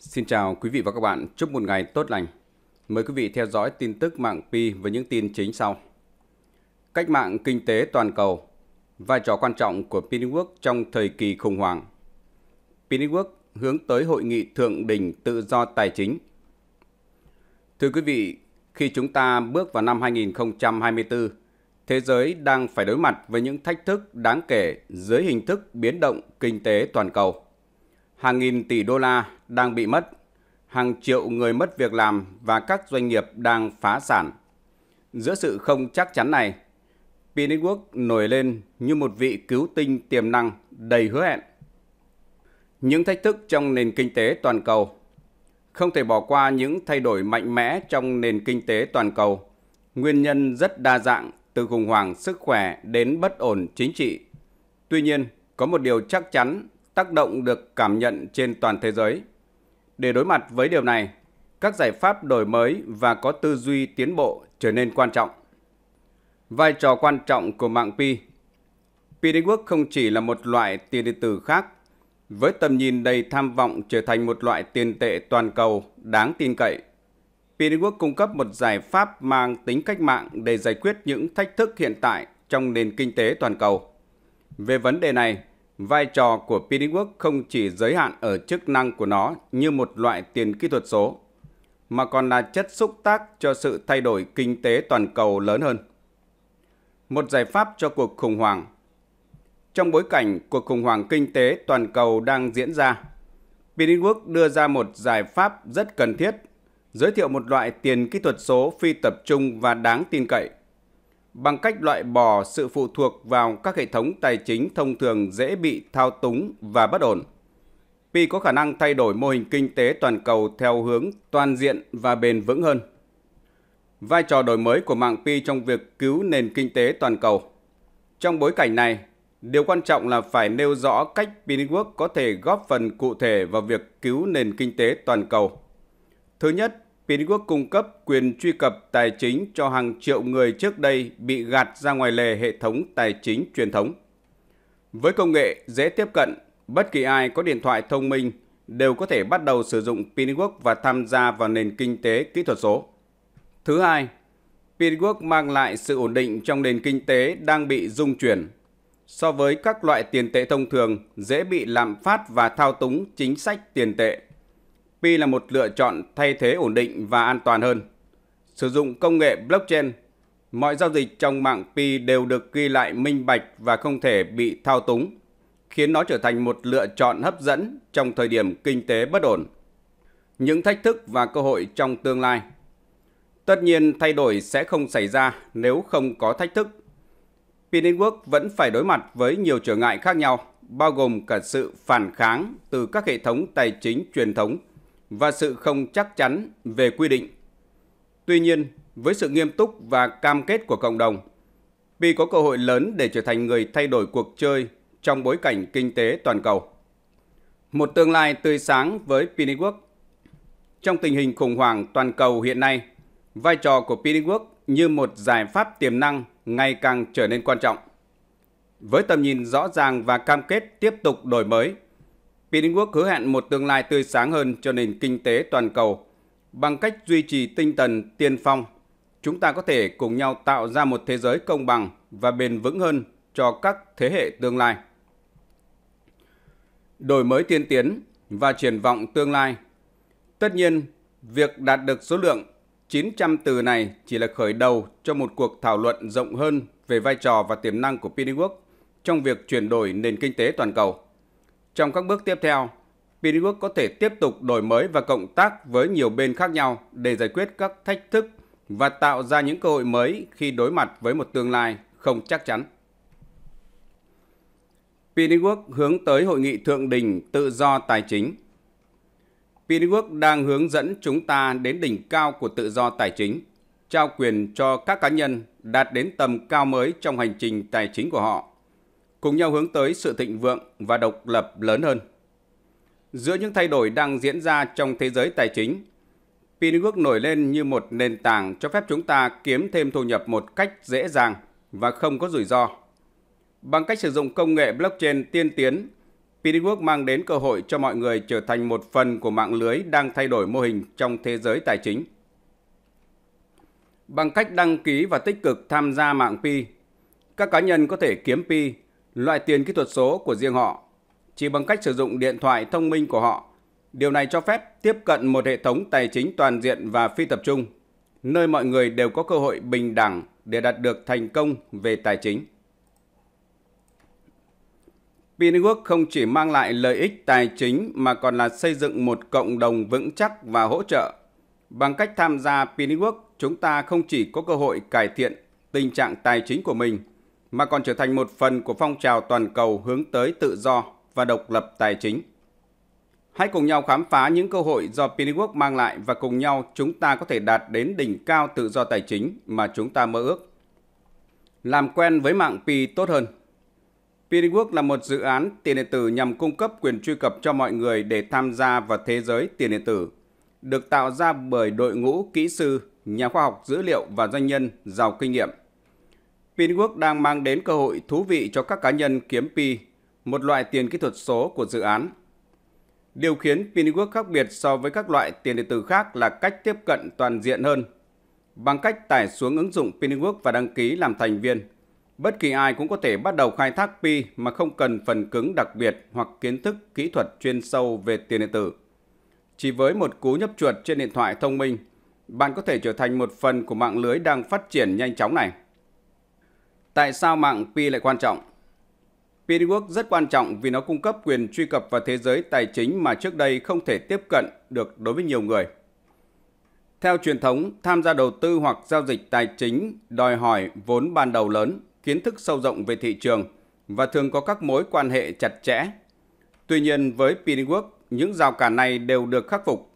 Xin chào quý vị và các bạn, chúc một ngày tốt lành. Mời quý vị theo dõi tin tức mạng Pi với những tin chính sau. Cách mạng kinh tế toàn cầu, vai trò quan trọng của Pi Network trong thời kỳ khủng hoảng. Pi Network hướng tới hội nghị thượng đỉnh tự do tài chính. Thưa quý vị, khi chúng ta bước vào năm 2024, thế giới đang phải đối mặt với những thách thức đáng kể dưới hình thức biến động kinh tế toàn cầu hàng nghìn tỷ đô la đang bị mất, hàng triệu người mất việc làm và các doanh nghiệp đang phá sản. Giữa sự không chắc chắn này, P-Network nổi lên như một vị cứu tinh tiềm năng đầy hứa hẹn. Những thách thức trong nền kinh tế toàn cầu Không thể bỏ qua những thay đổi mạnh mẽ trong nền kinh tế toàn cầu. Nguyên nhân rất đa dạng từ khủng hoảng sức khỏe đến bất ổn chính trị. Tuy nhiên, có một điều chắc chắn tác động được cảm nhận trên toàn thế giới. Để đối mặt với điều này, các giải pháp đổi mới và có tư duy tiến bộ trở nên quan trọng. Vai trò quan trọng của mạng Pi pi Pidiwork không chỉ là một loại tiền điện tử khác, với tầm nhìn đầy tham vọng trở thành một loại tiền tệ toàn cầu đáng tin cậy. Pi Pidiwork cung cấp một giải pháp mang tính cách mạng để giải quyết những thách thức hiện tại trong nền kinh tế toàn cầu. Về vấn đề này, vai trò của PDWorks không chỉ giới hạn ở chức năng của nó như một loại tiền kỹ thuật số, mà còn là chất xúc tác cho sự thay đổi kinh tế toàn cầu lớn hơn. Một giải pháp cho cuộc khủng hoảng Trong bối cảnh cuộc khủng hoảng kinh tế toàn cầu đang diễn ra, PDWorks đưa ra một giải pháp rất cần thiết, giới thiệu một loại tiền kỹ thuật số phi tập trung và đáng tin cậy – bằng cách loại bỏ sự phụ thuộc vào các hệ thống tài chính thông thường dễ bị thao túng và bất ổn. Pi có khả năng thay đổi mô hình kinh tế toàn cầu theo hướng toàn diện và bền vững hơn. Vai trò đổi mới của mạng Pi trong việc cứu nền kinh tế toàn cầu. Trong bối cảnh này, điều quan trọng là phải nêu rõ cách Pi Network có thể góp phần cụ thể vào việc cứu nền kinh tế toàn cầu. Thứ nhất, Pinwork cung cấp quyền truy cập tài chính cho hàng triệu người trước đây bị gạt ra ngoài lề hệ thống tài chính truyền thống. Với công nghệ dễ tiếp cận, bất kỳ ai có điện thoại thông minh đều có thể bắt đầu sử dụng Pinwork và tham gia vào nền kinh tế kỹ thuật số. Thứ hai, Pinwork mang lại sự ổn định trong nền kinh tế đang bị dung chuyển. So với các loại tiền tệ thông thường, dễ bị lạm phát và thao túng chính sách tiền tệ. Pi là một lựa chọn thay thế ổn định và an toàn hơn. Sử dụng công nghệ blockchain, mọi giao dịch trong mạng Pi đều được ghi lại minh bạch và không thể bị thao túng, khiến nó trở thành một lựa chọn hấp dẫn trong thời điểm kinh tế bất ổn. Những thách thức và cơ hội trong tương lai Tất nhiên thay đổi sẽ không xảy ra nếu không có thách thức. Pi Network vẫn phải đối mặt với nhiều trở ngại khác nhau, bao gồm cả sự phản kháng từ các hệ thống tài chính truyền thống và sự không chắc chắn về quy định. Tuy nhiên, với sự nghiêm túc và cam kết của cộng đồng, Pi có cơ hội lớn để trở thành người thay đổi cuộc chơi trong bối cảnh kinh tế toàn cầu. Một tương lai tươi sáng với Pi Network. Trong tình hình khủng hoảng toàn cầu hiện nay, vai trò của Pi Network như một giải pháp tiềm năng ngày càng trở nên quan trọng. Với tầm nhìn rõ ràng và cam kết tiếp tục đổi mới, Pin Quốc hứa hẹn một tương lai tươi sáng hơn cho nền kinh tế toàn cầu. Bằng cách duy trì tinh thần tiên phong, chúng ta có thể cùng nhau tạo ra một thế giới công bằng và bền vững hơn cho các thế hệ tương lai. Đổi mới tiên tiến và triển vọng tương lai. Tất nhiên, việc đạt được số lượng 900 từ này chỉ là khởi đầu cho một cuộc thảo luận rộng hơn về vai trò và tiềm năng của Piniwork trong việc chuyển đổi nền kinh tế toàn cầu. Trong các bước tiếp theo, Pinwork có thể tiếp tục đổi mới và cộng tác với nhiều bên khác nhau để giải quyết các thách thức và tạo ra những cơ hội mới khi đối mặt với một tương lai không chắc chắn. Pinwork hướng tới hội nghị thượng đỉnh tự do tài chính. Pinwork đang hướng dẫn chúng ta đến đỉnh cao của tự do tài chính, trao quyền cho các cá nhân đạt đến tầm cao mới trong hành trình tài chính của họ cùng nhau hướng tới sự thịnh vượng và độc lập lớn hơn. Giữa những thay đổi đang diễn ra trong thế giới tài chính, Pinwork nổi lên như một nền tảng cho phép chúng ta kiếm thêm thu nhập một cách dễ dàng và không có rủi ro. Bằng cách sử dụng công nghệ blockchain tiên tiến, Pinwork mang đến cơ hội cho mọi người trở thành một phần của mạng lưới đang thay đổi mô hình trong thế giới tài chính. Bằng cách đăng ký và tích cực tham gia mạng Pi, các cá nhân có thể kiếm Pi loại tiền kỹ thuật số của riêng họ chỉ bằng cách sử dụng điện thoại thông minh của họ. Điều này cho phép tiếp cận một hệ thống tài chính toàn diện và phi tập trung, nơi mọi người đều có cơ hội bình đẳng để đạt được thành công về tài chính. Pinwork không chỉ mang lại lợi ích tài chính mà còn là xây dựng một cộng đồng vững chắc và hỗ trợ. Bằng cách tham gia Pinwork, chúng ta không chỉ có cơ hội cải thiện tình trạng tài chính của mình – mà còn trở thành một phần của phong trào toàn cầu hướng tới tự do và độc lập tài chính. Hãy cùng nhau khám phá những cơ hội do Pennywork mang lại và cùng nhau chúng ta có thể đạt đến đỉnh cao tự do tài chính mà chúng ta mơ ước. Làm quen với mạng Pi tốt hơn. Pennywork là một dự án tiền điện tử nhằm cung cấp quyền truy cập cho mọi người để tham gia vào thế giới tiền điện tử, được tạo ra bởi đội ngũ kỹ sư, nhà khoa học dữ liệu và doanh nhân giàu kinh nghiệm Pinwork đang mang đến cơ hội thú vị cho các cá nhân kiếm Pi, một loại tiền kỹ thuật số của dự án. Điều khiến Pinwork khác biệt so với các loại tiền điện tử khác là cách tiếp cận toàn diện hơn. Bằng cách tải xuống ứng dụng Pinwork và đăng ký làm thành viên, bất kỳ ai cũng có thể bắt đầu khai thác Pi mà không cần phần cứng đặc biệt hoặc kiến thức kỹ thuật chuyên sâu về tiền điện tử. Chỉ với một cú nhấp chuột trên điện thoại thông minh, bạn có thể trở thành một phần của mạng lưới đang phát triển nhanh chóng này. Tại sao mạng Pi lại quan trọng? Pi Network rất quan trọng vì nó cung cấp quyền truy cập vào thế giới tài chính mà trước đây không thể tiếp cận được đối với nhiều người. Theo truyền thống, tham gia đầu tư hoặc giao dịch tài chính đòi hỏi vốn ban đầu lớn, kiến thức sâu rộng về thị trường và thường có các mối quan hệ chặt chẽ. Tuy nhiên với Pi network những rào cản này đều được khắc phục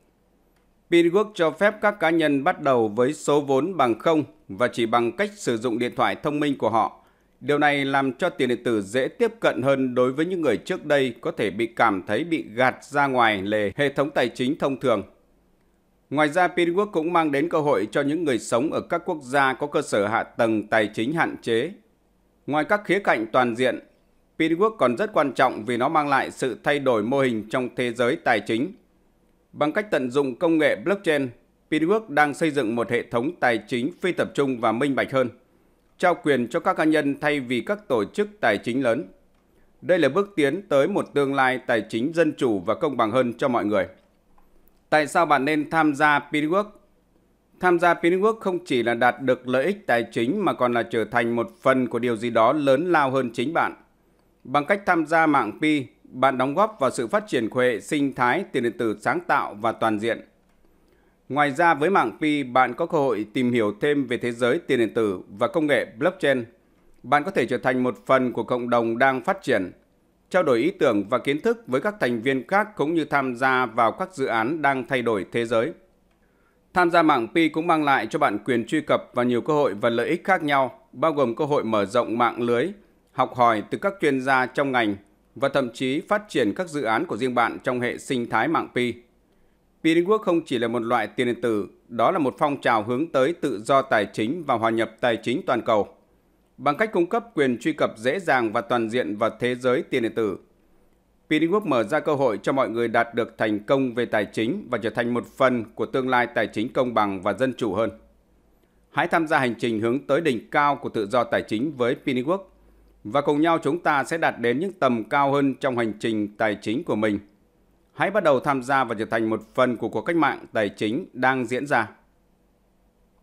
Pirework cho phép các cá nhân bắt đầu với số vốn bằng không và chỉ bằng cách sử dụng điện thoại thông minh của họ. Điều này làm cho tiền điện tử dễ tiếp cận hơn đối với những người trước đây có thể bị cảm thấy bị gạt ra ngoài lề hệ thống tài chính thông thường. Ngoài ra, Pirework cũng mang đến cơ hội cho những người sống ở các quốc gia có cơ sở hạ tầng tài chính hạn chế. Ngoài các khía cạnh toàn diện, Pirework còn rất quan trọng vì nó mang lại sự thay đổi mô hình trong thế giới tài chính – Bằng cách tận dụng công nghệ blockchain, Pinwork đang xây dựng một hệ thống tài chính phi tập trung và minh bạch hơn, trao quyền cho các cá nhân thay vì các tổ chức tài chính lớn. Đây là bước tiến tới một tương lai tài chính dân chủ và công bằng hơn cho mọi người. Tại sao bạn nên tham gia Pinwork? Tham gia Pinwork không chỉ là đạt được lợi ích tài chính mà còn là trở thành một phần của điều gì đó lớn lao hơn chính bạn. Bằng cách tham gia mạng Pi, bạn đóng góp vào sự phát triển của sinh thái tiền điện tử sáng tạo và toàn diện. Ngoài ra với mạng Pi, bạn có cơ hội tìm hiểu thêm về thế giới tiền điện tử và công nghệ blockchain. Bạn có thể trở thành một phần của cộng đồng đang phát triển, trao đổi ý tưởng và kiến thức với các thành viên khác cũng như tham gia vào các dự án đang thay đổi thế giới. Tham gia mạng Pi cũng mang lại cho bạn quyền truy cập vào nhiều cơ hội và lợi ích khác nhau, bao gồm cơ hội mở rộng mạng lưới, học hỏi từ các chuyên gia trong ngành – và thậm chí phát triển các dự án của riêng bạn trong hệ sinh thái mạng Pi. Pi Network không chỉ là một loại tiền điện tử, đó là một phong trào hướng tới tự do tài chính và hòa nhập tài chính toàn cầu. Bằng cách cung cấp quyền truy cập dễ dàng và toàn diện vào thế giới tiền điện tử, Pi Network mở ra cơ hội cho mọi người đạt được thành công về tài chính và trở thành một phần của tương lai tài chính công bằng và dân chủ hơn. Hãy tham gia hành trình hướng tới đỉnh cao của tự do tài chính với Pi Network và cùng nhau chúng ta sẽ đạt đến những tầm cao hơn trong hành trình tài chính của mình. Hãy bắt đầu tham gia và trở thành một phần của cuộc cách mạng tài chính đang diễn ra.